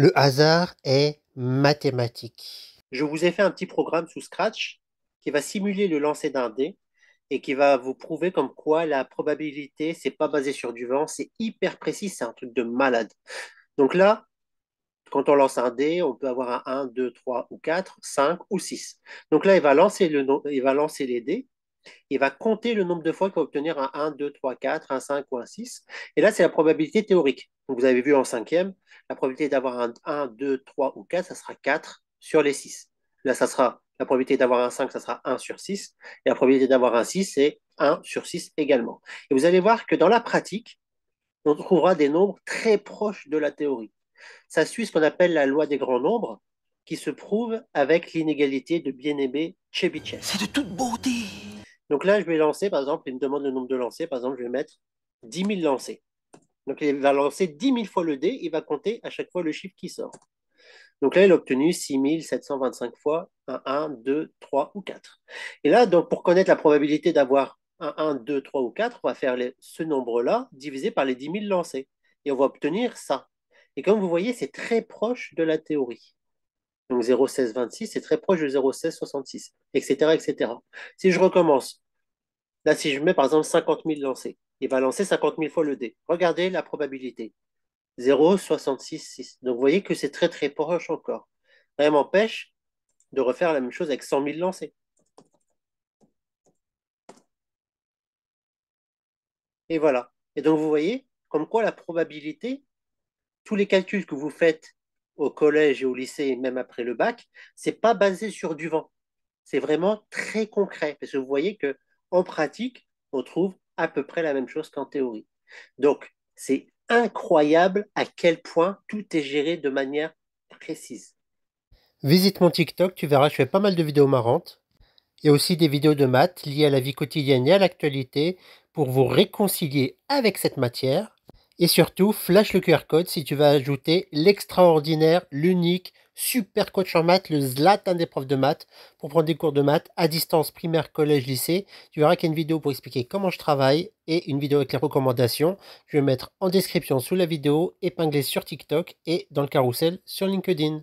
Le hasard est mathématique. Je vous ai fait un petit programme sous Scratch qui va simuler le lancer d'un dé et qui va vous prouver comme quoi la probabilité, c'est pas basé sur du vent, c'est hyper précis, c'est un truc de malade. Donc là, quand on lance un dé, on peut avoir un 1, 2, 3 ou 4, 5 ou 6. Donc là, il va lancer, le, il va lancer les dés il va compter le nombre de fois qu'il va obtenir un 1, 2, 3, 4, un 5 ou un 6. Et là, c'est la probabilité théorique. Donc, vous avez vu en cinquième, la probabilité d'avoir un 1, 2, 3 ou 4, ça sera 4 sur les 6. Là, la probabilité d'avoir un 5, ça sera 1 sur 6. Et la probabilité d'avoir un 6, c'est 1 sur 6 également. Et vous allez voir que dans la pratique, on trouvera des nombres très proches de la théorie. Ça suit ce qu'on appelle la loi des grands nombres, qui se prouve avec l'inégalité de bien-aimé Chebyshev. C'est de toute beauté donc là, je vais lancer, par exemple, il me demande le nombre de lancers. Par exemple, je vais mettre 10 000 lancers. Donc il va lancer 10 000 fois le dé, il va compter à chaque fois le chiffre qui sort. Donc là, il a obtenu 6 725 fois un 1, 2, 3 ou 4. Et là, donc, pour connaître la probabilité d'avoir un 1, 2, 3 ou 4, on va faire ce nombre-là divisé par les 10 000 lancés. Et on va obtenir ça. Et comme vous voyez, c'est très proche de la théorie. Donc 0,1626 c'est très proche de 0,1666, etc., etc. Si je recommence, là, si je mets par exemple 50 000 lancés, il va lancer 50 000 fois le dé. Regardez la probabilité. 0,666. Donc vous voyez que c'est très très proche encore. Rien m'empêche de refaire la même chose avec 100 000 lancés. Et voilà. Et donc vous voyez, comme quoi la probabilité, tous les calculs que vous faites au collège et au lycée, même après le bac, c'est pas basé sur du vent. C'est vraiment très concret, parce que vous voyez que en pratique, on trouve à peu près la même chose qu'en théorie. Donc, c'est incroyable à quel point tout est géré de manière précise. Visite mon TikTok, tu verras, je fais pas mal de vidéos marrantes et aussi des vidéos de maths liées à la vie quotidienne et à l'actualité pour vous réconcilier avec cette matière et surtout, flash le QR code si tu vas ajouter l'extraordinaire, l'unique, super coach en maths, le Zlatan des profs de maths, pour prendre des cours de maths à distance, primaire, collège, lycée. Tu verras qu'il y a une vidéo pour expliquer comment je travaille et une vidéo avec les recommandations. Je vais mettre en description sous la vidéo, épinglé sur TikTok et dans le carrousel sur LinkedIn.